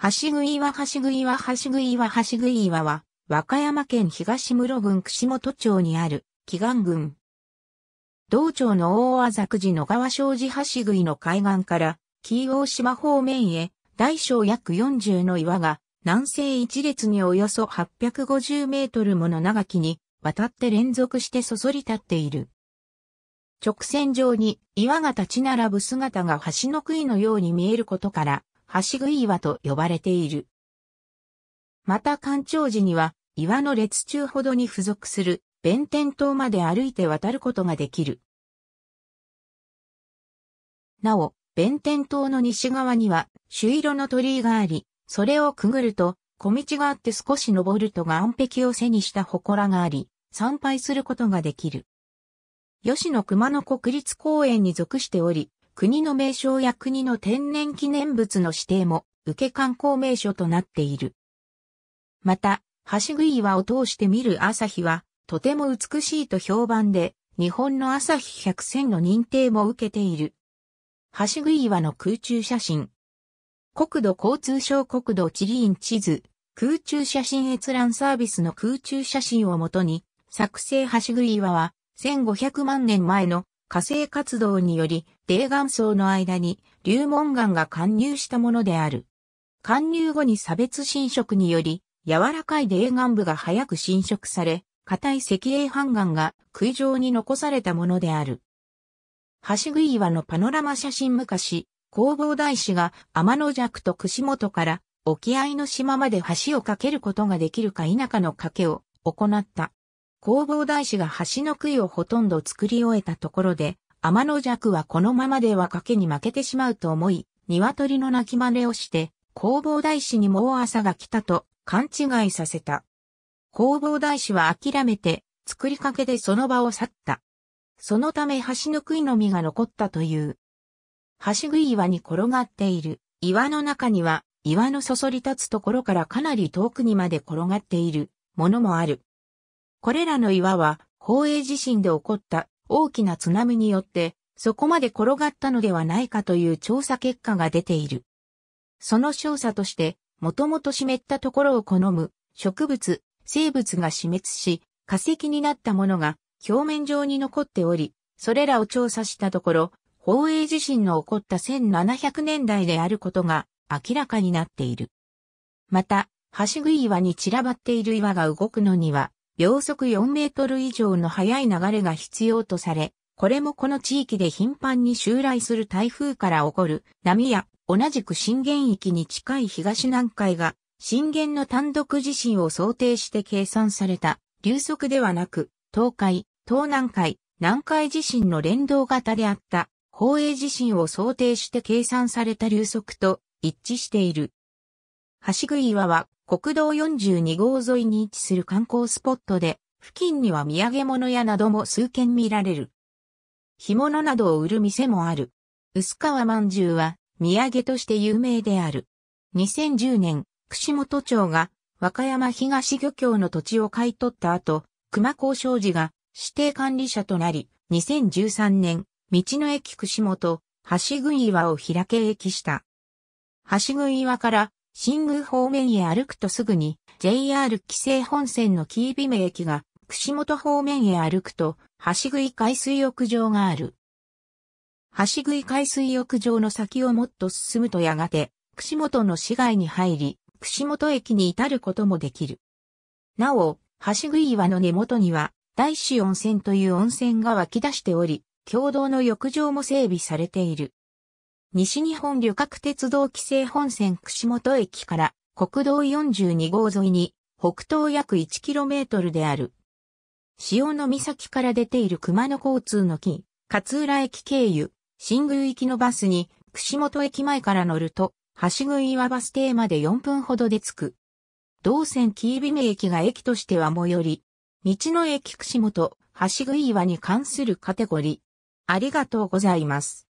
橋杭は橋杭は橋杭は橋杭はは、和歌山県東室郡串本町にある、祈願郡。道町の大麻くじの川庄寺橋杭の海岸から、紀伊大島方面へ、大小約40の岩が、南西一列におよそ850メートルもの長きに、渡って連続してそそり立っている。直線上に岩が立ち並ぶ姿が橋の杭のように見えることから、橋い岩と呼ばれている。また干潮時には、岩の列中ほどに付属する弁天島まで歩いて渡ることができる。なお、弁天島の西側には、朱色の鳥居があり、それをくぐると、小道があって少し登るとが岸壁を背にした祠があり、参拝することができる。吉野熊野国立公園に属しており、国の名称や国の天然記念物の指定も受け観光名所となっている。また、橋食岩を通して見る朝日は、とても美しいと評判で、日本の朝日百選の認定も受けている。橋食岩の空中写真。国土交通省国土地理院地図、空中写真閲覧サービスの空中写真をもとに、作成橋食岩は、1500万年前の火星活動により、泥岩層の間に流紋岩が貫入したものである。貫入後に差別侵食により、柔らかい泥岩部が早く侵食され、硬い石英半岩が空上に残されたものである。橋杭岩のパノラマ写真昔、弘法大師が天の弱と串本から沖合の島まで橋を架けることができるか否かの賭けを行った。工房大師が橋の杭をほとんど作り終えたところで、天の弱はこのままでは賭けに負けてしまうと思い、鶏の鳴き真似をして、工房大師にもう朝が来たと勘違いさせた。工房大師は諦めて、作りかけでその場を去った。そのため橋の杭の実が残ったという。橋杭岩に転がっている。岩の中には、岩のそそり立つところからかなり遠くにまで転がっているものもある。これらの岩は、宝永地震で起こった大きな津波によって、そこまで転がったのではないかという調査結果が出ている。その調査として、もともと湿ったところを好む植物、生物が死滅し、化石になったものが表面上に残っており、それらを調査したところ、宝永地震の起こった1700年代であることが明らかになっている。また、橋食岩に散らばっている岩が動くのには、秒速4メートル以上の速い流れが必要とされ、これもこの地域で頻繁に襲来する台風から起こる波や同じく震源域に近い東南海が震源の単独地震を想定して計算された流速ではなく東海、東南海、南海地震の連動型であった、宝永地震を想定して計算された流速と一致している。橋杭岩は国道42号沿いに位置する観光スポットで、付近には土産物屋なども数軒見られる。干物などを売る店もある。薄川饅頭は土産として有名である。2010年、串本町が和歌山東漁協の土地を買い取った後、熊高商事が指定管理者となり、2013年、道の駅串本、橋い岩を開け駅した。橋杭岩から新宮方面へ歩くとすぐに JR 紀勢本線の木伊名駅が串本方面へ歩くと橋食い海水浴場がある。橋食い海水浴場の先をもっと進むとやがて串本の市街に入り串本駅に至ることもできる。なお、橋食い岩の根元には大志温泉という温泉が湧き出しており、共同の浴場も整備されている。西日本旅客鉄道規制本線串本駅から国道42号沿いに北東約 1km である。潮の岬から出ている熊野交通の木、勝浦駅経由、新宮行きのバスに串本駅前から乗ると、橋食岩バス停まで4分ほどで着く。同線木伊美駅が駅としては最寄り。道の駅串本、橋食岩に関するカテゴリー。ありがとうございます。